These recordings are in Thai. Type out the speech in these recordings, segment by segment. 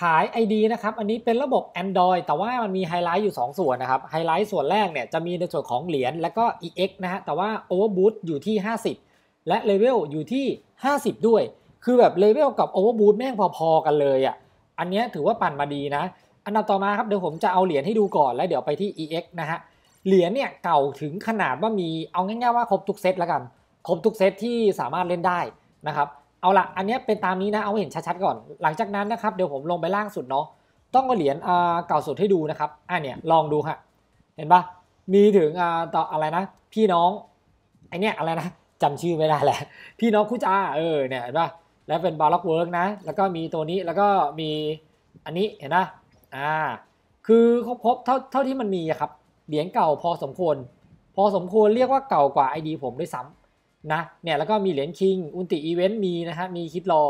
ขาย ID นะครับ อันนี้เป็นระบบ Android แต่ว่ามันมีไฮไลท์อยู่ 2 ส่วนนะครับ ไฮไลท์ส่วนแรกเนี่ยจะมีในส่วนของเหรียญและก็ EX นะฮะ แต่ว่า Overboot อยู่ที่ 50 และเลเวลอยู่ที่ 50 ด้วย คือแบบเลเวลกับ Overboot แม่งพอๆกันเลยอะ่ะ อันนี้ถือว่าปั่นมาดีนะ อันดับต่อมาครับเดี๋ยวผมจะเอาเหรียญให้ดูก่อน แล้วเดี๋ยวไปที่ EX นะฮะ เหรียญเนี่ยเก่าถึงขนาดว่ามีเอาง่ายๆว่าครบทุกเซตแล้วกัน ครบทุกเซตที่สามารถเล่นได้นะครับเอาละอันนี้เป็นตามนี้นะ เอาเห็นชัดๆก่อน หลังจากนั้นนะครับ เดี๋ยวผมลงไปล่างสุดเนาะ ต้องเอาเหรียญเก่าสุดให้ดูนะครับ อ่าเนี่ยลองดูฮะ เห็นปะมีถึงต่ออะไรนะ พี่น้องไอเนี้ยอะไรนะ จำชื่อไม่ได้แหละ พี่น้องคู่จ้าเออ เนี่ย เห็นปะแล้วเป็นบาร์ล็อกเวิร์กนะ แล้วก็มีตัวนี้ แล้วก็มีอันนี้ เห็นนะอ่า คือเขาพบเท่าเท่าที่มันมีครับ เหรียญเก่าพอสมควร พอสมควรเรียกว่าเก่ากว่า ID ผมด้วยซ้ำนะ เนี่ยแล้วก็มีเหรียญคิง อุนติอีเวนต์มีนะฮะมีคิดรอ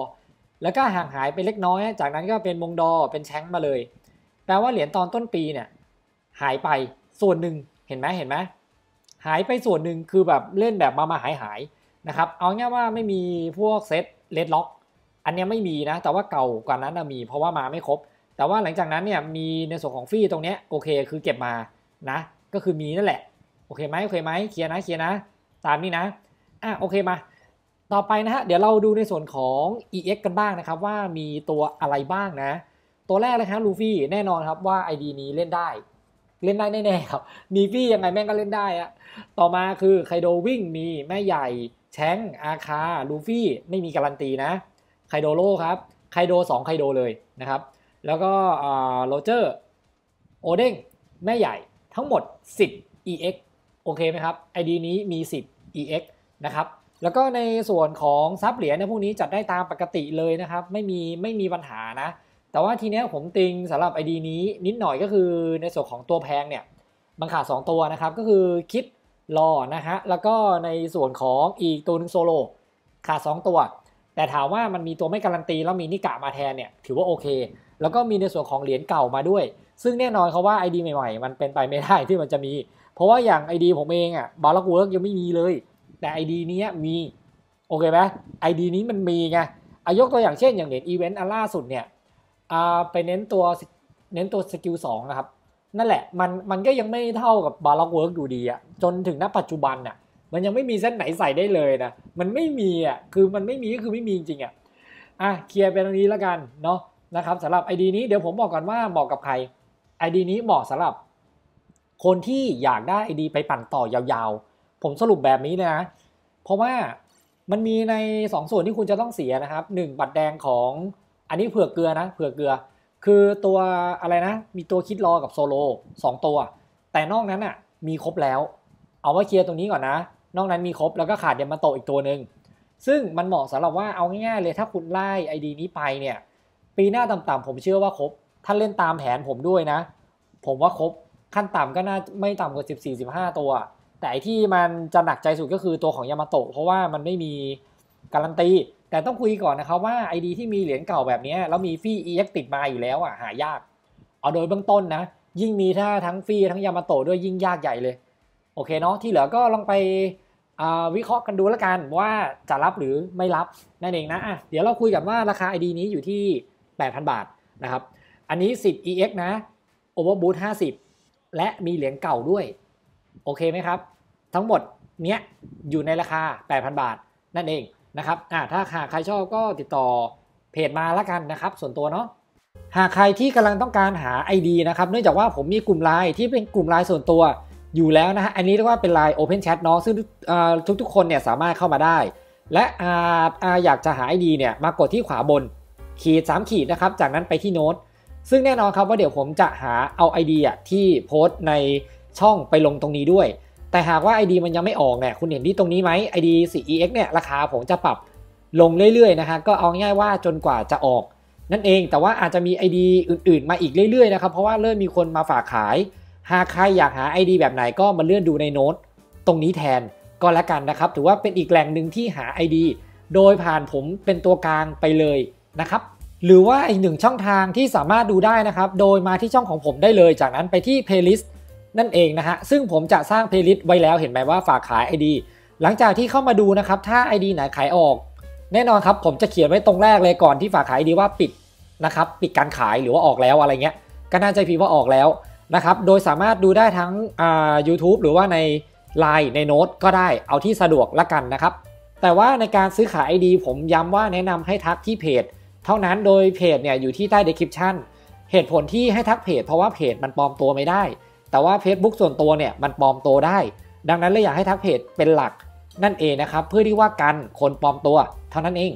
แล้วก็ห่างหายไปเล็กน้อย จากนั้นก็เป็นมงดอ เป็นแชงมาเลย แปลว่าเหรียญตอนต้นปีเนี่ยหายไปส่วนหนึ่งเห็นไหมเห็นไหม หายไปส่วนหนึ่งคือแบบเล่นแบบมา มาหายหายนะครับ เอาง่ายว่าไม่มีพวกเซตเลดล็อก อันนี้ไม่มีนะ แต่ว่าเก่ากว่านั้นมีเพราะว่ามาไม่ครบ แต่ว่าหลังจากนั้นเนี่ย มีในส่วนของฟี่ตรงนี้โอเค คือเก็บมานะ ก็คือมีนั่นแหละ โอเคไหมโอเคไหมเคลียร์นะ เคลียร์นะ ตามนี้นะอ่ะโอเค มา ต่อไปนะฮะ เดี๋ยวเราดูในส่วนของ EX กันบ้างนะครับว่ามีตัวอะไรบ้างนะ ตัวแรกเลยครับลูฟี่แน่นอนครับว่า ID นี้เล่นได้เล่นได้แน่ๆครับ มีฟี่ยังไงแม่งก็เล่นได้อะต่อมาคือไคโดวิ่งมีแม่ใหญ่ แชงอาคาลูฟี่ ไม่มีการันตีนะไคโดโลครับไคโด2ไคโดเลยนะครับ แล้วก็โรเจอร์โอเด้งแม่ใหญ่ทั้งหมด 10 EX โอเคไหมครับ ID นี้มี10 EX นะครับ แล้วก็ในส่วนของซับเหรียญในพวกนี้จัดได้ตามปกติเลยนะครับ ไม่มีไม่มีปัญหานะ แต่ว่าทีเนี้ยผมติงสำหรับไอดีนี้นิดหน่อยก็คือในส่วนของตัวแพงเนี่ยมันขาด2ตัวนะครับ ก็คือคิดรอนะฮะ แล้วก็ในส่วนของอีกตัวนึงโซโลขาด2ตัว แต่ถามว่ามันมีตัวไม่การันตีแล้วมีนิกะมาแทนเนี่ยถือว่าโอเค แล้วก็มีในส่วนของเหรียญเก่ามาด้วย ซึ่งแน่นอนเขาว่า ID ใหม่ๆ มันเป็นไปไม่ได้ที่มันจะมี เพราะว่าอย่าง ID ผมเองอะ่ะบาร์ลักเวิร์กยังไม่มีเลยแต่ ID นี้มีโอเคไหมไอดีนี้มันมีไงอายกตัวอย่างเช่นอย่างเหรียญอีเวนต์อันล่าสุดเนี่ยไปเน้นตัวเน้นตัวสกิลสองนะครับนั่นแหละมันมันก็ยังไม่เท่ากับบาร์ล็อกเวิร์กอยู่ดีอะจนถึงณปัจจุบันน่ะมันยังไม่มีเส้นไหนใส่ได้เลยนะมันไม่มีอะคือมันไม่มีก็คือไม่มีจริงอะอ่ะ เคลียร์ไปตรงนี้แล้วกันเนาะนะครับสำหรับไอดีนี้เดี๋ยวผมบอกก่อนว่าเหมาะกับใครไอดีนี้เหมาะสำหรับ คนที่อยากได้ไอดี ไปปั่นต่อยาวผมสรุปแบบนี้เลยนะ เพราะว่ามันมีใน 2 ส่วนที่คุณจะต้องเสียนะครับ 1 บัตรแดงของอันนี้เผื่อเกลือนะ เผื่อเกลือ คือตัวอะไรนะ มีตัวคิดรอกับโซโล2ตัว แต่นอกนั้นอ่ะมีครบแล้ว เอาไว้เคลียร์ตรงนี้ก่อนนะ นอกนั้นมีครบแล้วก็ขาดยามาโตอีกตัวหนึ่ง ซึ่งมันเหมาะสำหรับว่าเอาง่ายๆเลยถ้าคุณไล่ไอดีนี้ไปเนี่ย ปีหน้าต่ำๆผมเชื่อว่าครบ ถ้าเล่นตามแผนผมด้วยนะ ผมว่าครบ ขั้นต่ำก็น่าไม่ต่ำกว่า14-15ตัวแต่ที่มันจะหนักใจสุดก็คือตัวของยามาโตะเพราะว่ามันไม่มีการันตี แต่ต้องคุยก่อนนะครับว่าไอดีที่มีเหรียญเก่าแบบนี้แล้วมีฟี่็กติดมาอยู่แล้วอ่ะ หายาก เอาโดยเบื้องต้นนะ ยิ่งมีถ้าทั้งฟี่ทั้งยามาโตะด้วยยิ่งยากใหญ่เลย โอเคเนาะ ที่เหลือก็ลองไปวิเคราะห์กันดูแล้วกันว่าจะรับหรือไม่รับ นั่นเองนะะเดี๋ยวเราคุยกันว่าราคา ID นี้อยู่ที่ 8,000บาทนะครับ อันนี้10 EX นะ Overboot 50 และมีเหรียญเก่าด้วยโอเคไหมครับทั้งหมดเนี้ยอยู่ในราคา 8,000 บาทนั่นเองนะครับ อ่า ถ้าหากใครชอบก็ติดต่อเพจมาละกันนะครับ ส่วนตัวเนาะ หากใครที่กำลังต้องการหา ID นะครับ เนื่องจากว่าผมมีกลุ่มไลน์ที่เป็นกลุ่มไลน์ส่วนตัวอยู่แล้วนะฮะ อันนี้เรียกว่าเป็นไลน์ Open Chat เนาะซึ่งทุกๆ คนเนี่ยสามารถเข้ามาได้ และออยากจะหา ID เนี่ย มากดที่ขวาบน ขีด3ขีดนะครับ จากนั้นไปที่โน้ต ซึ่งแน่นอนครับว่าเดี๋ยวผมจะหาเอา ID อ่ะที่โพสต์ในช่องไปลงตรงนี้ด้วยแต่หากว่า ID มันยังไม่ออกเนี่ยคุณเห็นที่ตรงนี้ไหม ID 4EX เนี่ยราคาผมจะปรับลงเรื่อยๆนะคะก็เอาง่ายว่าจนกว่าจะออก นั่นเองแต่ว่าอาจจะมี ID อื่นๆมาอีกเรื่อยๆนะครับเพราะว่าเริ่มมีคนมาฝากขาย หากใครอยากหา ID แบบไหนก็มาเลื่อนดูในโน้ต ตรงนี้แทนก็แล้วกันนะครับถือว่าเป็นอีกแหล่งหนึ่งที่หา ID โดยผ่านผมเป็นตัวกลางไปเลยนะครับหรือว่าอีกหนึ่งช่องทางที่สามารถดูได้นะครับโดยมาที่ช่องของผมได้เลย จากนั้นไปที่ playlist นั่นเองนะฮะ ซึ่งผมจะสร้างเพลย์ลิสต์ไว้แล้วเห็นไหมว่าฝากขาย ID หลังจากที่เข้ามาดูนะครับ ถ้า ID ไหนขายออก แน่นอนครับ ผมจะเขียนไว้ตรงแรกเลยก่อนที่ฝากขาย ID ว่าปิด นะครับ ปิดการขายหรือว่าออกแล้วอะไรเงี้ย ก็น่าจจผิดว่าออกแล้วนะครับ โดยสามารถดูได้ทั้งอ่า YouTube หรือว่าใน Line ในโน้ตก็ได้ เอาที่สะดวกละกันนะครับ แต่ว่าในการซื้อขาย ID ผมย้ำว่าแนะนำให้ทักที่เพจ เท่านั้น โดยเพจเนี่ยอยู่ที่ใต้ description เหตุผลที่ให้ทักเพจ เพราะว่าเพจมันปลอมตัวไม่ได้แต่ว่า Facebook ส่วนตัวเนี่ย มันปลอมตัวได้ ดังนั้นเลยอยากให้ทักเพจเป็นหลัก นั่นเองนะครับ เพื่อที่ว่ากันคนปลอมตัว เท่านั้นเอง